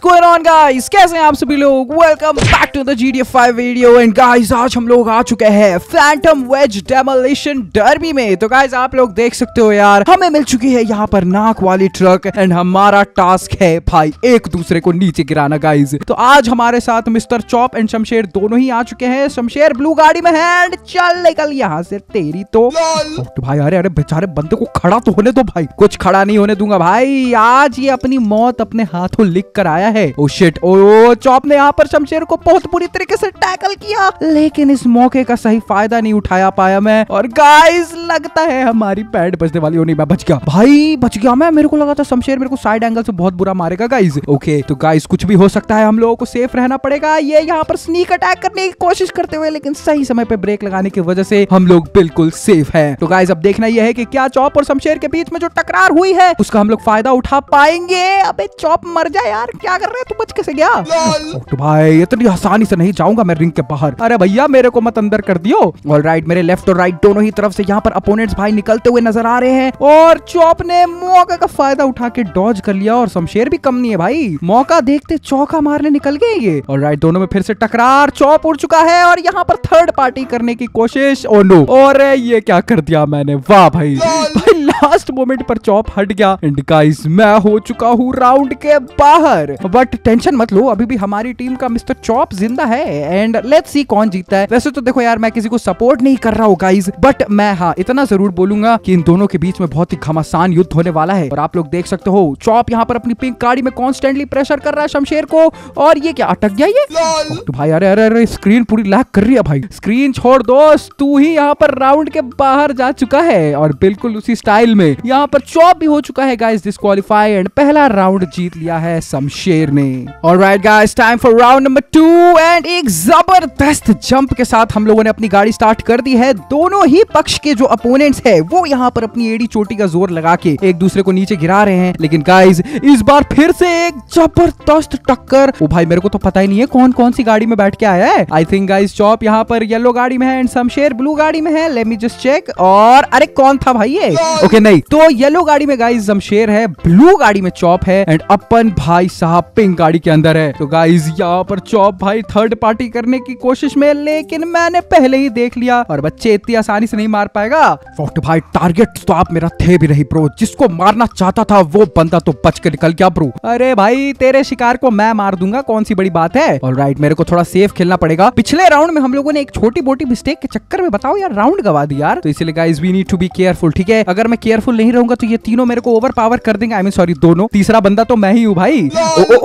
What's going on, guys? कैसे हैं आप सभी लोग Welcome back to the GTA 5 video. And guys, आज हम लोग आ चुके हैं Phantom Wedge Demolition Derby में तो guys, आप लोग देख सकते हो यार हमें मिल चुकी है यहाँ पर नाक वाली ट्रक एंड हमारा टास्क है भाई एक दूसरे को नीचे गिराना गाइज तो आज हमारे साथ मिस्टर चौप एंड शमशेर दोनों ही आ चुके हैं शमशेर ब्लू गाड़ी में है एंड चल निकल यहाँ से तेरी तो oh, तो भाई अरे अरे बेचारे बंदे को खड़ा तो होने दो भाई कुछ खड़ा नहीं होने दूंगा भाई आज ये अपनी मौत अपने हाथों लिख कर आया गया है ओ शिट ओ चॉप ने यहाँ पर शमशेर को बहुत बुरी तरीके से टैकल किया लेकिन इस मौके का सही फायदा नहीं उठाया पाया मैं और गाइस लगता है हमारी पैड बचने वाली होनी मैं बच गया भाई बच गया मैं मेरे को लगा था शमशेर मेरे को साइड एंगल से बहुत बुरा मारेगा गाइज ओके तो गाइज कुछ भी हो सकता है हम लोगों को सेफ रहना पड़ेगा ये यहाँ पर स्नीक अटैक करने की कोशिश करते हुए लेकिन सही समय पे ब्रेक लगाने की वजह से हम लोग बिल्कुल सेफ है तो गाइज अब देखना यह है की क्या चौप और शमशेर के बीच में जो टकरार हुई है उसका हम लोग फायदा उठा पाएंगे अबे चौप मर जाए यार क्या क्या कर रहे हैं तू बच कैसे गया तो भाई इतनी आसानी से नहीं जाऊंगा मैं रिंग के बाहर अरे भैया मेरे को मत अंदर कर दियो ऑल राइट मेरे लेफ्ट और राइट दोनों ही तरफ से यहाँ पर अपोनेंट्स भाई निकलते हुए नजर आ रहे हैं और चौप ने मौका का फायदा उठा के डॉज कर लिया और शमशेर भी कम नहीं है भाई मौका देखते चौका मारने निकल गए ये और राइट दोनों में फिर से टकरार चौप उड़ चुका है और यहाँ पर थर्ड पार्टी करने की कोशिश ओ oh नो और ये क्या कर दिया मैंने वाह भाई लास्ट मोमेंट पर चौप हट गया एंड गाइस मैं हो चुका हूँ राउंड के बाहर बट टेंशन मत लो अभी भी हमारी टीम का मिस्टर चौप जिंदा है एंड लेट्स सी कौन जीतता है वैसे तो देखो यार मैं किसी को सपोर्ट नहीं कर रहा हूँ गाइज बट मैं हाँ इतना जरूर बोलूंगा की इन दोनों के बीच में बहुत ही घमासान युद्ध होने वाला है और आप लोग देख सकते हो चौप यहाँ पर अपनी पिंक गाड़ी में कॉन्स्टेंटली प्रेशर कर रहा है शमशेर को और ये क्या अटक गया ये तो भाई अरे अरे अरे स्क्रीन पूरी लैग कर रही है भाई स्क्रीन छोड़ दोस्त तू ही यहाँ पर राउंड के बाहर जा चुका है और बिल्कुल उसी स्टाइल फाइनल में यहाँ पर चौप भी हो चुका है गाइस डिस्कालीफाई एंड पहला राउंड जीत लिया है शमशेर ने और right guys time for round number two and एक जबरदस्त जंप के साथ हम लोगों ने अपनी गाड़ी स्टार्ट कर दी है दोनों ही पक्ष के जो अपोनेंट्स है वो यहाँ पर अपनी एडी चोटी का जोर लगा के एक दूसरे को नीचे गिरा रहे हैं लेकिन गाइज इस बार फिर से एक जबरदस्त टक्कर ओ भाई मेरे को तो पता ही नहीं है कौन कौन सी गाड़ी में बैठ के आया है आई थिंक गाइज चौप यहाँ पर येलो गाड़ी में है एंड शमशेर ब्लू गाड़ी में है लेट मी जस्ट चेक और अरे कौन था भाई ये ओके कि नहीं तो येलो गाड़ी में गाइज जमशेर है ब्लू गाड़ी में चौप है एंड अपन भाई साहब पिंक गाड़ी के अंदर है तो गाइज यहाँ पर चौप भाई थर्ड पार्टी करने की कोशिश में लेकिन मैंने पहले ही देख लिया और बच्चे इतनी आसानी से नहीं मार पाएगा फोक्ट भाई टारगेट तो आप मेरा थे भी नहीं ब्रो जिसको मारना चाहता था वो बंदा तो बच के निकल गया ब्रो अरे भाई तेरे शिकार को मैं मार दूंगा कौन सी बड़ी बात है और राइट मेरे को थोड़ा सेफ खेलना पड़ेगा पिछले राउंड में हम लोगों ने एक छोटी मोटी मिस्टेक के चक्कर में बताओ यार राउंड गवा दी यार तो इसलिए guys we need to be careful ठीक है अगर मैं केयरफुल नहीं रहूंगा तो ये तीनों मेरे को ओवर पावर कर देंगे आई मीन सॉरी दोनों तीसरा बंदा तो मैं ही हूँ भाई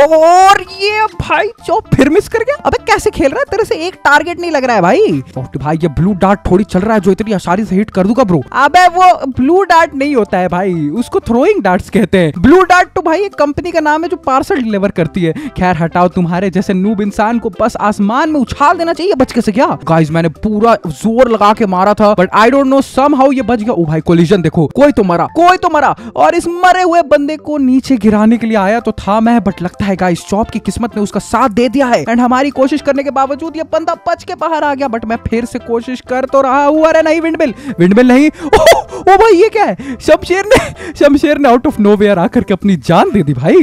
और ये भाई जो फिर मिस कर गया अबे कैसे खेल रहा है तेरे से एक टारगेट नहीं लग रहा है भाई भाई ये ब्लू डार्ट थोड़ी चल रहा है जो इतनी आसानी से हिट कर दूंगा ब्रो अबे वो ब्लू डार्ट नहीं होता है भाई उसको थ्रोइंग डार्ट्स कहते हैं ब्लू डार्ट तो भाई एक कंपनी का नाम है जो पार्सल डिलीवर करती है खैर हटाओ तुम्हारे जैसे नूब इंसान को बस आसमान में उछाल देना चाहिए बच के से क्या गाइस मैंने पूरा जोर लगा के मारा था but I don't know somehow ये बच गया ओ भाई कोलिजन देखो कोई तो मरा कोई तो मरा और इस मरे हुए बंदे को नीचे गिराने के लिए आया तो था मैं बट लगता है गाइस चौप की किस्मत ने उसका साथ दे दिया है एंड हमारी कोशिश करने के बावजूद ये बंदा बच के बाहर आ गया बट मैं फिर से कोशिश कर तो रहा हूं अरे नहीं विंडमिल विंडमिल नहीं ओ भाई ये क्या है शमशेर ने शमशेर ने आउट ऑफ वेयर आकर के अपनी जान दे दी भाई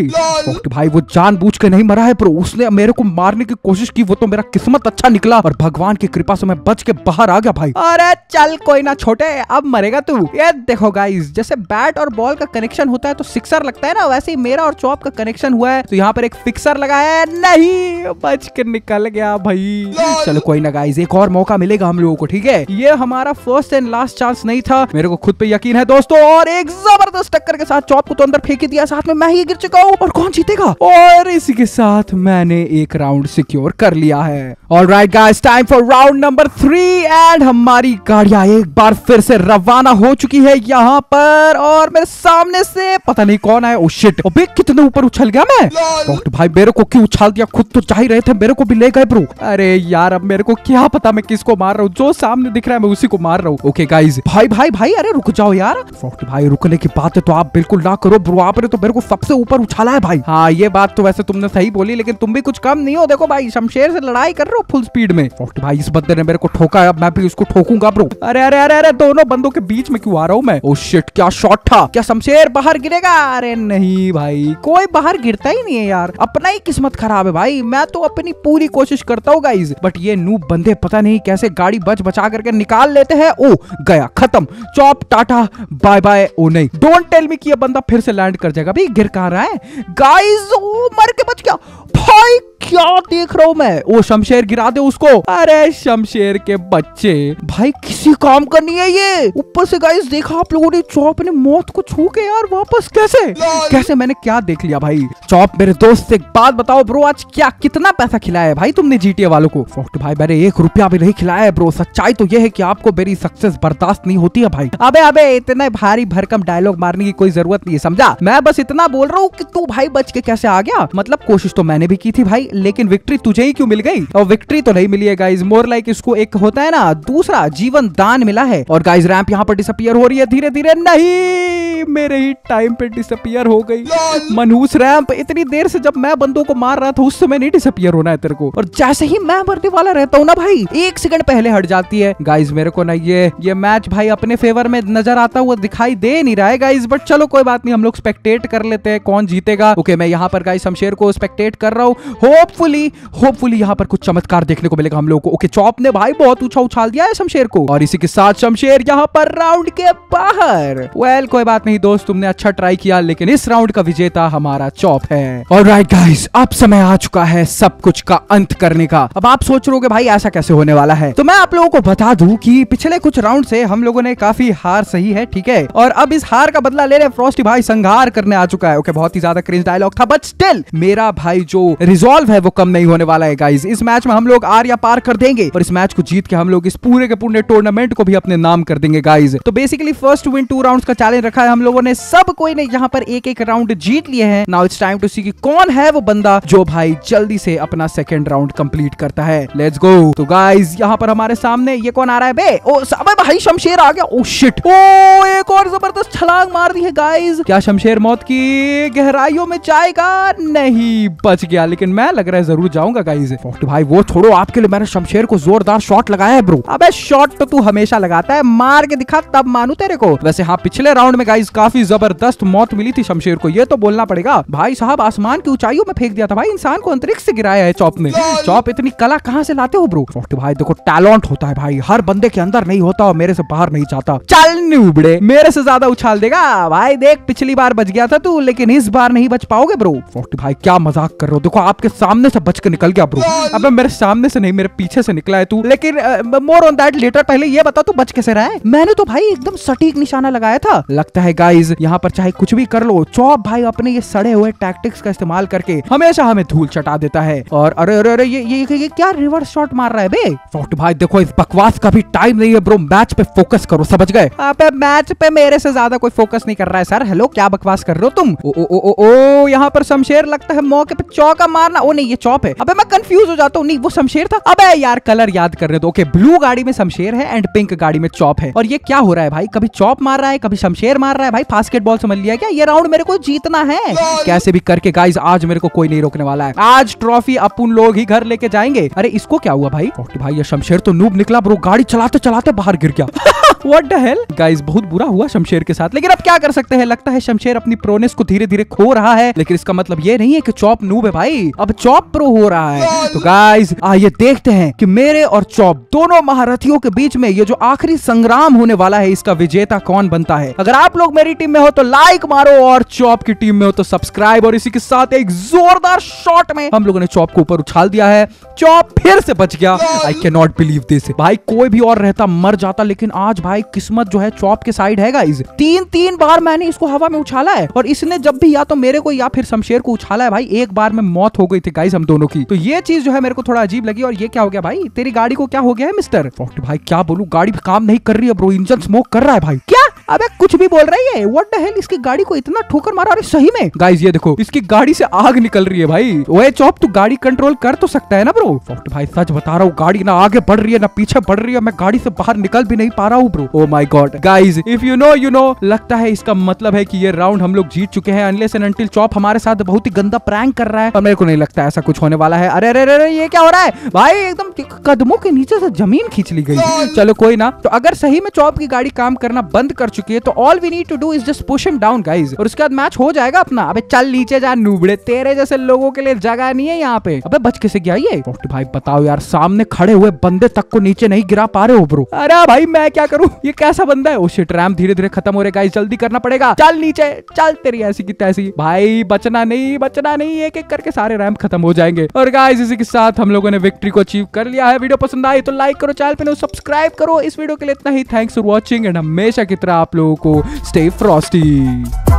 भाई वो जान बूझ के नहीं मरा है पर उसने मेरे को मारने की कोशिश की वो तो मेरा किस्मत अच्छा निकला और भगवान की कृपा से मैं बच के बाहर आ गया भाई अरे चल कोई ना छोटे अब मरेगा तू ये देखो गाइस जैसे बैट और बॉल का कनेक्शन होता है तो सिक्सर लगता है ना वैसे ही मेरा और चौप का कनेक्शन हुआ है तो यहाँ पर एक फिक्सर लगा है नहीं बच के निकल गया भाई चलो कोई ना गाइज एक और मौका मिलेगा हम लोगों को ठीक है ये हमारा फर्स्ट एंड लास्ट चांस नहीं था मेरे को खुद पे यकीन है दोस्तों और एक जबरदस्त टक्कर के साथ चौप को तो अंदर फेंकी दिया साथ में मैं ही गिर चुका हूँ और कौन जीतेगा और इसी के साथ मैंने एक राउंड सिक्योर कर लिया है और right guys time for round number three and हमारी गाड़िया एक बार फिर से रवाना हो चुकी है यहाँ पर और मेरे सामने से पता नहीं कौन आया ओ oh शिट अबे कितने ऊपर उछल गया मैं डॉक्टर भाई मेरे को क्यों उछाल दिया खुद तो चाह रहे थे मेरे को भी ले गए ब्रो अरे यार अब मेरे को क्या पता मैं किसको मार रहा हूँ जो सामने दिख रहा है मैं उसी को मार रहा हूँ ओके गाइज भाई भाई भाई अरे रुक जाओ यार फ्रॉक्टी भाई रुकने की बात है तो आप बिल्कुल ना करो ब्रो आपने तो मेरे को सबसे ऊपर उछाला है भाई हाँ ये बात तो वैसे तुमने सही बोली लेकिन तुम भी कुछ कम नहीं हो देखो भाई शमशेर से लड़ाई कर रहे हो फुल स्पीड में फ्रॉक्टी भाई इस बंदे ने मेरे को ठोका है अब मैं भी उसको ठोकूंगा ब्रो अरे अरे अरे अरे दोनों बंदों के बीच में क्यों आ रहा हूँ मैं ओ oh शिट क्या शॉट था क्या शमशेर बाहर गिरेगा अरे नहीं भाई कोई बाहर गिरता ही नहीं है यार अपना ही किस्मत खराब है भाई मैं तो अपनी पूरी कोशिश करता हूँ गाइज बट ये नू बंदे पता नहीं कैसे गाड़ी बच बचा करके निकाल लेते हैं ओ oh, गया खत्म चौप टाटा बाय बाय ओ नहीं डोंट टेल मी कि ये बंदा फिर से लैंड कर जाएगा भाई गिर कहा रहा है गाइस ओ मर के बच गया भाई क्या देख रहा हूँ मैं वो शमशेर गिरा दे उसको अरे शमशेर के बच्चे भाई किसी काम का नहीं है ये ऊपर से गाइस देखा आप लोगों ने चौप ने मौत को छू के यार वापस कैसे कैसे मैंने क्या देख लिया भाई चौप मेरे दोस्त से एक बात बताओ ब्रो आज क्या कितना पैसा खिलाया है भाई तुमने जीटीए वालों को फोक्ट भाई मैंने एक रुपया भी नहीं खिलाया है ब्रो सच्चाई तो ये है की आपको मेरी सक्सेस बर्दाश्त नहीं होती है भाई अबे अबे इतने भारी भरकम डायलॉग मारने की कोई जरूरत नहीं है समझा मैं बस इतना बोल रहा हूँ की तू भाई बच के कैसे आ गया मतलब कोशिश तो मैंने भी की थी भाई लेकिन विक्ट्री तुझे ही क्यों मिल गई और विक्ट्री तो नहीं मिली है गाइज मोर लाइक इसको एक होता है ना दूसरा जीवन दान मिला है और गाइज रैम्प यहाँ पर डिसअपियर हो रही है धीरे धीरे नहीं मेरे ही टाइम पे डिसअपियर हो गई मनहूस रैंप इतनी देर से जब मैं बंदों को मार रहा था उस समय नहीं डिसअपियर होना है तेरे को और जैसे ही मैं मरने वाला रहता हूँ ना भाई एक सेकंड पहले हट जाती है गाइज मेरे को नहीं ये ये मैच भाई अपने फेवर में नजर आता हुआ दिखाई दे नहीं रहा है गाइज बट चलो कोई बात नहीं हम लोग स्पेक्टेट कर लेते हैं कौन जीतेगा ओके okay, मैं यहाँ पर गाइज शमशेर को स्पेक्टेट कर रहा हूँ होप होपफुली होपफुली यहाँ पर कुछ चमत्कार देखने को मिलेगा हम लोग को ओके चौप ने भाई बहुत ऊंचा उछाल दिया है शमशेर को और इसी के साथ शमशेर यहाँ पर राउंड के बाहर वेल well, कोई बात नहीं दोस्त तुमने अच्छा ट्राई किया लेकिन इस राउंड का विजेता हमारा चौप है और राइट गाइज अब समय आ चुका है सब कुछ का अंत करने का अब आप सोच रहे हो भाई ऐसा कैसे होने वाला है तो मैं आप लोगों को बता दू की पिछले कुछ राउंड से हम लोगों ने काफी हार सही है ठीक है और अब इस हार का बदला ले रहे फ्रॉस्टी भाई संघार करने आ चुका है ओके बहुत ही ज्यादा क्रिंज डायलॉग था बट स्टिल मेरा भाई जो रिजॉल्व है है वो कम नहीं होने वाला है गाइज इस मैच में हम लोग आर या पार कर देंगे और इस मैच को जीत के हम लोग इस पूरे के पूरे टूर्नामेंट को भी अपने नाम कर देंगे गाइज तो basically first win two round का चैलेंज रखा है हम लोगों ने सब कोई ने यहाँ पर एक एक राउंड जीत लिए हैं now it's time to see की कौन है वो बंदा जो भाई जल्दी से अपना सेकेंड राउंड कम्प्लीट करता है लेट्स गो तो गाइज यहाँ पर हमारे सामने ये कौन आ रहा है बे ओ भाई शमशेर आ गया ओ oh, शिट ओ एक और जबरदस्त छलांग मार दी है गाइज क्या शमशेर मौत की गहराइयों में जाएगा नहीं बच गया लेकिन मैं लग रहा है जरूर जाऊंगा गाइज फोर्टी भाई वो छोड़ो आपके लिए मैंने शमशेर को जोरदार शॉट लगाया है ब्रो अब शॉट तो तू हमेशा लगाता है मार के दिखा तब मानू तेरे को वैसे हाँ पिछले राउंड में गाइज काफी जबरदस्त मौत मिली थी शमशेर को ये तो बोलना पड़ेगा भाई साहब आसमान की ऊंचाइयों में फेंक दिया था भाई इंसान को अंतरिक्ष से गिराया है चौप ने चौप इतनी कला कहाँ से लाते हो ब्रो फोर्टी भाई देखो टैलेंट होता है भाई हर बंदे के अंदर नहीं होता और मेरे से बाहर नहीं जाता चल न्यूबड़े मेरे से ज्यादा उछाल देगा भाई देख पिछली बार बच गया था तू लेकिन इस बार नहीं बच पाओगे ब्रो फोर्टी भाई क्या मजाक कर रहे हो देखो आपके साथ सामने से बच के निकल गया ब्रो अब मेरे सामने से नहीं मेरे पीछे से निकला है तू लेकिन मोर ऑन दैट लेटर पहले ये बता तू बच कैसे रहा है मैंने तो भाई एकदम सटीक निशाना लगाया था लगता है गाइज यहाँ पर चाहे कुछ भी कर लो चौप भाई अपने ये सड़े हुए टैक्टिक्स का इस्तेमाल करके हमेशा हमें धूल चटा देता है और अरे अरे अरे ये ये, ये क्या रिवर्स शॉट मार रहा है बे शॉट भाई देखो इस बकवास का भी टाइम नहीं है ब्रो मैच पे फोकस करो समझ गए अबे हाँ, मैच पे मेरे से ज्यादा कोई फोकस नहीं कर रहा है सर हेलो क्या बकवास कर रहे हो तुम ओ ओ ओ ओ, ओ यहाँ पर शमशेर लगता है मौके पे चौका मारना ओ नहीं ये चौप है अबे मैं कंफ्यूज हो जाता हूँ नहीं वो शमशेर था अबे यार कलर याद करने दो ओके ब्लू गाड़ी में शमशेर है एंड पिंक गाड़ी में चौप है और ये क्या हो रहा है भाई कभी चौप मार रहा है कभी शमशेर मार रहा है भाई बास्केटबॉल समझ लिया क्या ये राउंड मेरे को जीतना है कैसे भी करके गाइज आज मेरे को कोई नहीं रोकने वाला है आज ट्रॉफी अपन लोग ही घर लेके जाएंगे अरे इसको क्या हुआ भाई भाई ये शमशेर तो नूब निकला ब्रो गाड़ी चलाते चलाते बाहर गिर गया व्हाट द हेल गाइस बहुत बुरा हुआ शमशेर के साथ लेकिन अब क्या कर सकते हैं लगता है शमशेर अपनी प्रोनेस को धीरे धीरे खो रहा है लेकिन इसका मतलब ये नहीं है की चौप नूब है भाई अब चौप प्रो हो रहा है तो गाइज आइए देखते हैं की मेरे और चौप दोनों महारथियों के बीच में ये जो आखिरी संग्राम होने वाला है इसका विजेता कौन बनता है अगर आप लोग मेरी टीम में हो तो लाइक मारो और चौप की टीम में हो तो सब्सक्राइब और इसी के साथ एक जोरदार शॉट में हम लोगों ने चौप को ऊपर उछाल दिया है चौप फिर से बच गया I can not believe this भाई कोई भी और रहता मर जाता लेकिन आज भाई भाई किस्मत जो है चौप के साइड है गाइज तीन तीन बार मैंने इसको हवा में उछाला है और इसने जब भी या तो मेरे को या फिर शमशेर को उछाला है भाई एक बार में मौत हो गई थी गाइज हम दोनों की तो ये चीज जो है मेरे को थोड़ा अजीब लगी और ये क्या हो गया भाई तेरी गाड़ी को क्या हो गया है मिस्टर भाई क्या बोलू गाड़ी काम नहीं कर रही है ब्रो इंजन स्मोक कर रहा है भाई क्या अबे कुछ भी बोल रही है व्हाट द हेल इसकी गाड़ी को इतना ठोकर मारा अरे सही में गाइस ये देखो इसकी गाड़ी से आग निकल रही है भाई ओए चौप तू गाड़ी कंट्रोल कर तो सकता है ना ब्रो भाई सच बता रहा हूँ गाड़ी ना आगे बढ़ रही है ना पीछे बढ़ रही है मैं गाड़ी से बाहर निकल भी नहीं पा रहा हूँ through oh my God guys if you know you know लगता है इसका मतलब है कि ये राउंड हम लोग जीत चुके हैं अनलेस एंड अनटिल चॉप हमारे साथ बहुत ही गंदा प्रैंक कर रहा है पर मेरे को नहीं लगता ऐसा कुछ होने वाला है अरे अरे अरे ये क्या हो रहा है भाई एकदम कदमों के नीचे से जमीन खींच ली गई चलो कोई ना तो अगर सही में चॉप की गाड़ी काम करना बंद कर चुकी है तो all we need to do is just push him down guys और उसके बाद मैच हो जाएगा अपना अबे चल नीचे जा नूबड़े तेरे जैसे लोगों के लिए जगह नहीं है यहाँ पे अबे बच के से गया ये भाई बताओ यार सामने खड़े हुए बंदे तक को नीचे नहीं गिरा पा रहे हो ब्रो अरे भाई मैं क्या करू ये कैसा बंदा है उसे oh ट्रैम धीरे धीरे खत्म हो रहे गाइस जल्दी करना पड़ेगा चल नीचे चल तेरी ऐसी की तैसी भाई बचना नहीं बचना नहीं एक एक करके सारे रैम खत्म हो जाएंगे और गाइस इसी के साथ हम लोगों ने विक्ट्री को अचीव कर लिया है वीडियो पसंद आई तो लाइक करो चैनल पे सब्सक्राइब करो इस वीडियो के लिए इतना ही थैंक्स फॉर वॉचिंग एंड हमेशा की तरह आप लोगों को स्टे फ्रॉस्टी